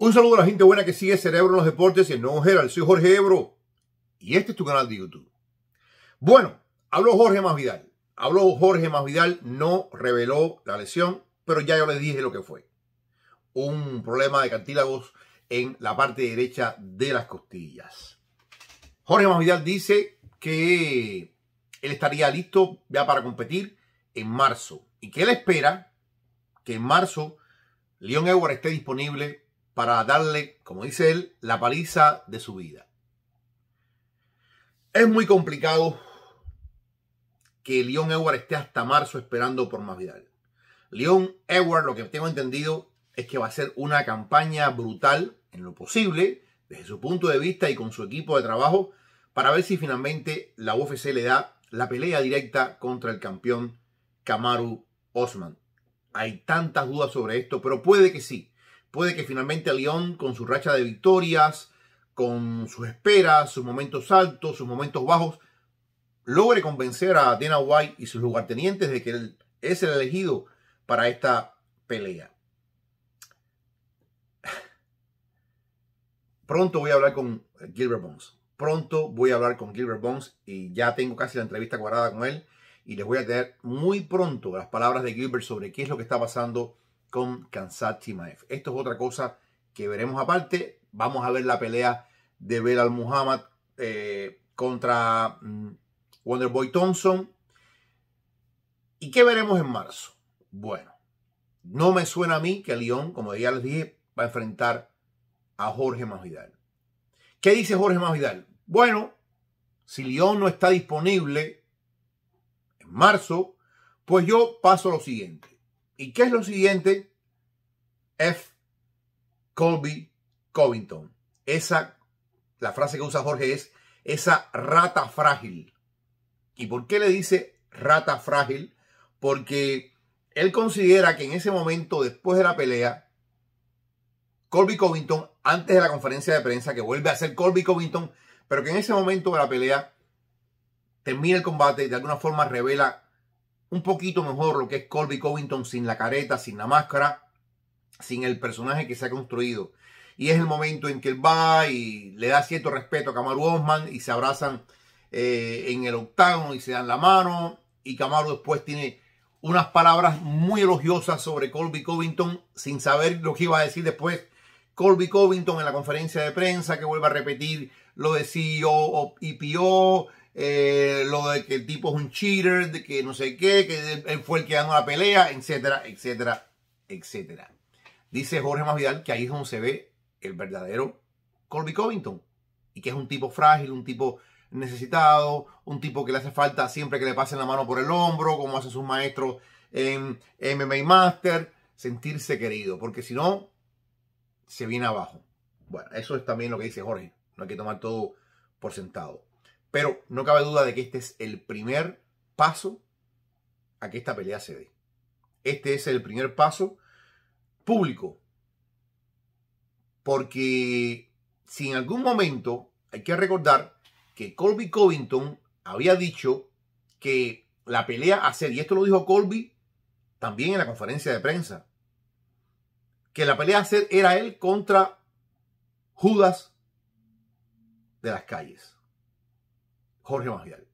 Un saludo a la gente buena que sigue Cerebro en los Deportes y el nuevo Herald. Soy Jorge Ebro y este es tu canal de YouTube. Bueno, habló Jorge Masvidal. Habló Jorge Masvidal, no reveló la lesión, pero ya yo le dije lo que fue. Un problema de cantílagos en la parte derecha de las costillas. Jorge Masvidal dice que él estaría listo ya para competir en marzo y que él espera que en marzo Leon Edward esté disponible para darle, como dice él, la paliza de su vida. Es muy complicado que Leon Edward esté hasta marzo esperando por más vidal. Leon Edward, lo que tengo entendido, es que va a ser una campaña brutal en lo posible, desde su punto de vista y con su equipo de trabajo, para ver si finalmente la UFC le da la pelea directa contra el campeón Kamaru Osman. Hay tantas dudas sobre esto, pero puede que sí. Puede que finalmente León, con su racha de victorias, con sus esperas, sus momentos altos, sus momentos bajos, logre convencer a Dana White y sus lugartenientes de que él es el elegido para esta pelea. Pronto voy a hablar con Gilbert Bones. Pronto voy a hablar con Gilbert Bones y ya tengo casi la entrevista cuadrada con él y les voy a tener muy pronto las palabras de Gilbert sobre qué es lo que está pasando con Kansat Maef Esto es otra cosa que veremos aparte. Vamos a ver la pelea de Belal Muhammad eh, contra mm, Wonderboy Thompson. ¿Y qué veremos en marzo? Bueno, no me suena a mí que Lyon, como ya les dije, va a enfrentar a Jorge Masvidal. ¿Qué dice Jorge Masvidal? Bueno, si León no está disponible en marzo, pues yo paso lo siguiente. ¿Y qué es lo siguiente? F. Colby Covington. Esa, la frase que usa Jorge es esa rata frágil. ¿Y por qué le dice rata frágil? Porque él considera que en ese momento, después de la pelea, Colby Covington, antes de la conferencia de prensa, que vuelve a ser Colby Covington, pero que en ese momento de la pelea termina el combate, y de alguna forma revela un poquito mejor lo que es Colby Covington sin la careta, sin la máscara, sin el personaje que se ha construido. Y es el momento en que él va y le da cierto respeto a Kamaru Osman y se abrazan eh, en el octágono y se dan la mano. Y Kamaru después tiene unas palabras muy elogiosas sobre Colby Covington sin saber lo que iba a decir después. Colby Covington en la conferencia de prensa que vuelve a repetir lo de CEO y PO e eh, lo de que el tipo es un cheater, de que no sé qué, que él fue el que ganó la pelea, etcétera, etcétera, etcétera. Dice Jorge Mavidal que ahí es donde se ve el verdadero Colby Covington y que es un tipo frágil, un tipo necesitado, un tipo que le hace falta siempre que le pasen la mano por el hombro, como hacen sus maestros en MMA Master, sentirse querido, porque si no, se viene abajo. Bueno, eso es también lo que dice Jorge, no hay que tomar todo por sentado. Pero no cabe duda de que este es el primer paso a que esta pelea se dé. Este es el primer paso público. Porque si en algún momento hay que recordar que Colby Covington había dicho que la pelea a ser, y esto lo dijo Colby también en la conferencia de prensa, que la pelea a ser era él contra Judas de las calles. Jorge Masvidal.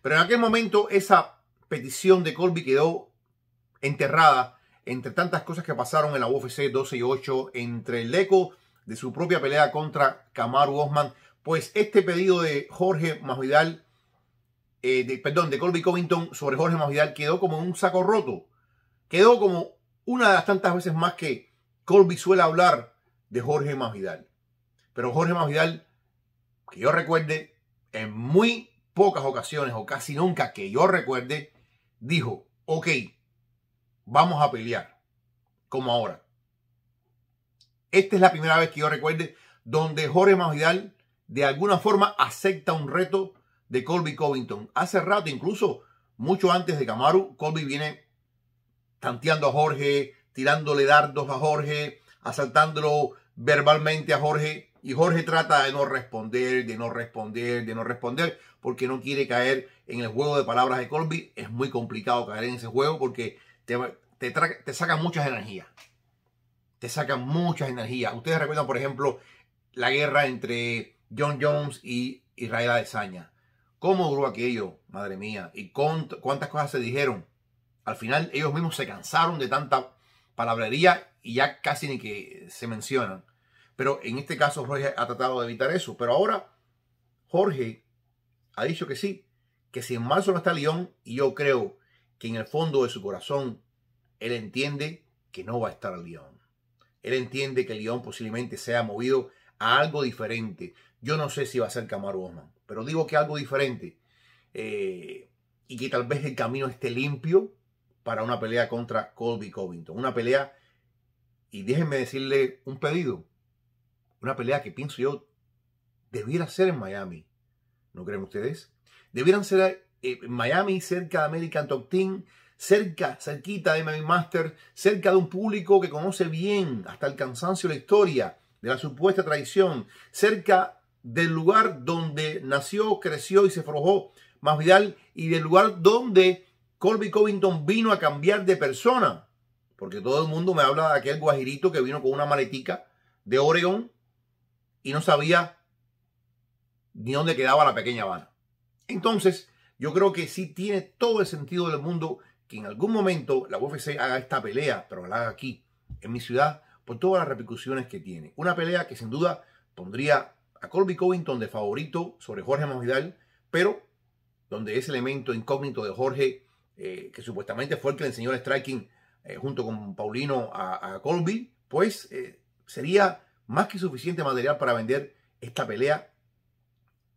Pero en aquel momento esa petición de Colby quedó enterrada entre tantas cosas que pasaron en la UFC 12 y 8, entre el eco de su propia pelea contra Kamaru Osman, pues este pedido de Jorge Masvidal, eh, perdón, de Colby Covington sobre Jorge Masvidal quedó como un saco roto. Quedó como una de las tantas veces más que Colby suele hablar de Jorge Masvidal. Pero Jorge Masvidal, que yo recuerde, es muy pocas ocasiones o casi nunca que yo recuerde, dijo, ok, vamos a pelear, como ahora. Esta es la primera vez que yo recuerde donde Jorge Masvidal de alguna forma acepta un reto de Colby Covington. Hace rato, incluso mucho antes de Camaro, Colby viene tanteando a Jorge, tirándole dardos a Jorge, asaltándolo verbalmente a Jorge. Y Jorge trata de no responder, de no responder, de no responder, porque no quiere caer en el juego de palabras de Colby. Es muy complicado caer en ese juego porque te, te, saca muchas energías. Te saca muchas energías. Ustedes recuerdan, por ejemplo, la guerra entre John Jones y Israel Adesanya. ¿Cómo duró aquello, madre mía? ¿Y cuántas cosas se dijeron? Al final ellos mismos se cansaron de tanta palabrería y ya casi ni que se mencionan. Pero en este caso Jorge ha tratado de evitar eso. Pero ahora Jorge ha dicho que sí, que si en marzo no está León, y yo creo que en el fondo de su corazón él entiende que no va a estar León. Él entiende que León posiblemente sea movido a algo diferente. Yo no sé si va a ser Camaro Osman, pero digo que algo diferente. Eh, y que tal vez el camino esté limpio para una pelea contra Colby Covington. Una pelea, y déjenme decirle un pedido, una pelea que pienso yo debiera ser en Miami. ¿No creen ustedes? Debieran ser eh, en Miami, cerca de American Top Team, cerca, cerquita de Miami Master, cerca de un público que conoce bien hasta el cansancio la historia de la supuesta traición, cerca del lugar donde nació, creció y se forjó Vidal y del lugar donde Colby Covington vino a cambiar de persona. Porque todo el mundo me habla de aquel guajirito que vino con una maletica de Oregon y no sabía ni dónde quedaba la pequeña Habana. Entonces, yo creo que sí tiene todo el sentido del mundo que en algún momento la UFC haga esta pelea, pero la haga aquí, en mi ciudad, por todas las repercusiones que tiene. Una pelea que sin duda pondría a Colby Covington de favorito sobre Jorge Masvidal, pero donde ese elemento incógnito de Jorge, eh, que supuestamente fue el que le enseñó el striking eh, junto con Paulino a, Colby, pues eh, sería más que suficiente material para vender esta pelea.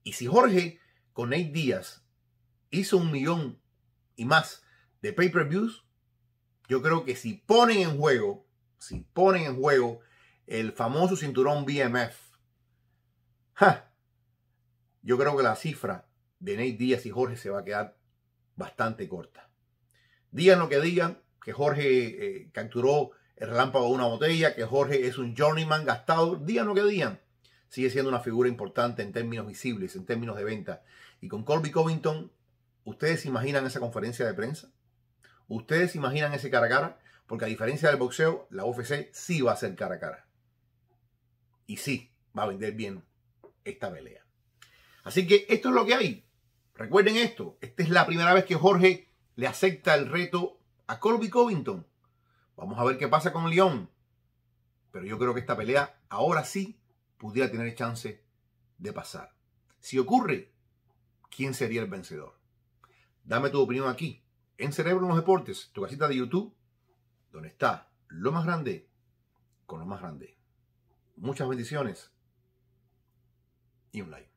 Y si Jorge con Nate Díaz hizo un millón y más de pay-per-views, yo creo que si ponen en juego, si ponen en juego el famoso cinturón BMF, yo creo que la cifra de Nate Díaz y Jorge se va a quedar bastante corta. Digan lo que digan, que Jorge eh, capturó el relámpago de una botella, que Jorge es un journeyman gastado, día no que día, sigue siendo una figura importante en términos visibles, en términos de venta. Y con Colby Covington, ¿ustedes imaginan esa conferencia de prensa? ¿Ustedes imaginan ese cara a cara? Porque a diferencia del boxeo, la UFC sí va a ser cara a cara. Y sí, va a vender bien esta pelea. Así que esto es lo que hay. Recuerden esto, esta es la primera vez que Jorge le acepta el reto a Colby Covington. Vamos a ver qué pasa con León. Pero yo creo que esta pelea ahora sí pudiera tener chance de pasar. Si ocurre, ¿quién sería el vencedor? Dame tu opinión aquí, en Cerebro en los Deportes, tu casita de YouTube, donde está lo más grande con lo más grande. Muchas bendiciones y un like.